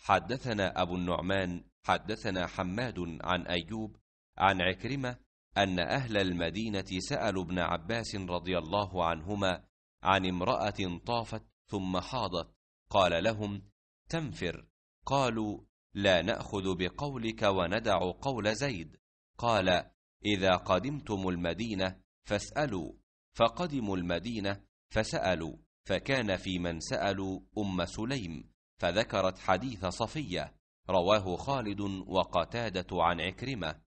حدثنا أبو النعمان حدثنا حماد عن أيوب عن عكرمة أن أهل المدينة سألوا ابن عباس رضي الله عنهما عن امرأة طافت ثم حاضت قال لهم تنفر قالوا لا نأخذ بقولك وندع قول زيد قال إذا قدمتم المدينة فاسألوا فقدموا المدينة فسألوا فكان في من سألوا أم سليم فذكرت حديث صفية رواه خالد وقتادة عن عكرمة